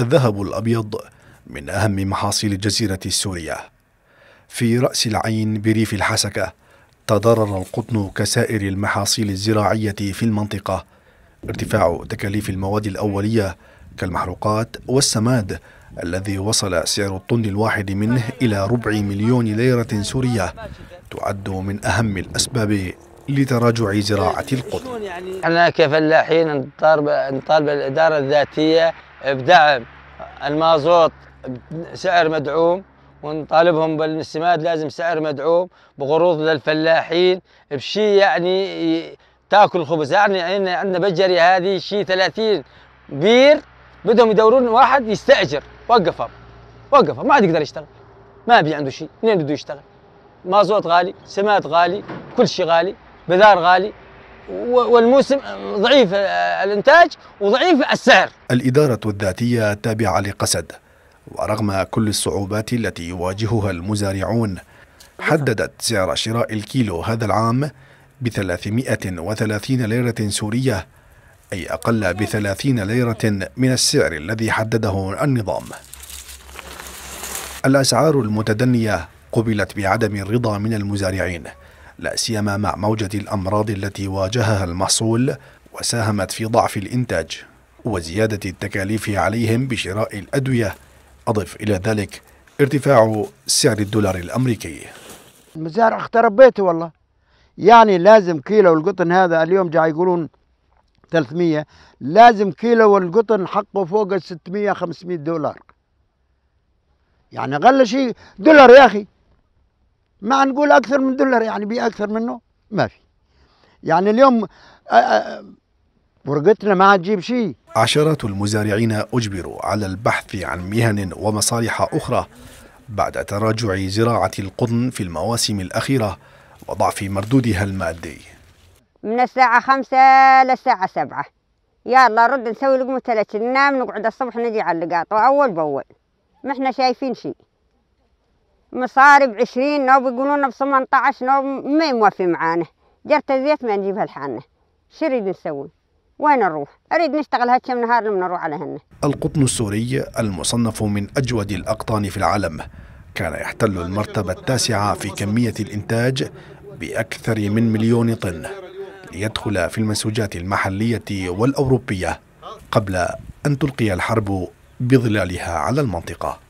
الذهب الأبيض من أهم محاصيل الجزيرة السورية في رأس العين بريف الحسكة تضرر القطن كسائر المحاصيل الزراعية في المنطقة ارتفاع تكاليف المواد الأولية كالمحروقات والسماد الذي وصل سعر الطن الواحد منه إلى ربع مليون ليرة سورية تعد من أهم الأسباب لتراجع زراعة القطن احنا كفلاحين نطالب نطالب الإدارة الذاتية بدعم المازوت سعر مدعوم ونطالبهم بالاستماد لازم سعر مدعوم بقروض للفلاحين بشيء يعني تاكل خبز يعني عندنا عندنا بجري هذه شيء 30 بير بدهم يدورون واحد يستاجر وقفهم وقفهم ما عاد يقدر يشتغل ما بي عنده شيء منين بده يشتغل مازوت غالي سماد غالي كل شيء غالي بذار غالي والموسم ضعيف الانتاج وضعيف السعر. الاداره الذاتيه تابعه لقسد ورغم كل الصعوبات التي يواجهها المزارعون حددت سعر شراء الكيلو هذا العام ب 330 ليره سوريه اي اقل ب 30 ليره من السعر الذي حدده النظام. الاسعار المتدنيه قبلت بعدم الرضا من المزارعين لا سيما مع موجة الأمراض التي واجهها المحصول وساهمت في ضعف الإنتاج وزيادة التكاليف عليهم بشراء الأدوية أضف إلى ذلك ارتفاع سعر الدولار الأمريكي المسعر اخترب بيتي والله يعني لازم كيلو القطن هذا اليوم جاي يقولون 300 لازم كيلو القطن حقه فوق ال 600 500 دولار يعني اقل شيء دولار يا اخي ما نقول اكثر من دولار يعني بي اكثر منه ما في يعني اليوم ورقتنا ما تجيب شيء عشرات المزارعين اجبروا على البحث عن مهن ومصالح اخرى بعد تراجع زراعه القطن في المواسم الاخيره وضعف مردودها المادي من الساعه خمسة للساعه سبعة يلا رد نسوي لقمة ثلاثة ننام نقعد الصبح نجي على اللقاط اول باول ما احنا شايفين شيء مصاري بعشرين نو بيقولوا لنا ب 18 نو ما يوافي معانا جرت الزيت ما نجيبها لحالنا شو نريد نسوي وين نروح اريد نشتغل هالكم نهار لما نروح على هنا القطن السوري المصنف من اجود الاقطان في العالم كان يحتل المرتبة التاسعة في كمية الإنتاج بأكثر من مليون طن ليدخل في المنسوجات المحلية والأوروبية قبل أن تلقي الحرب بظلالها على المنطقة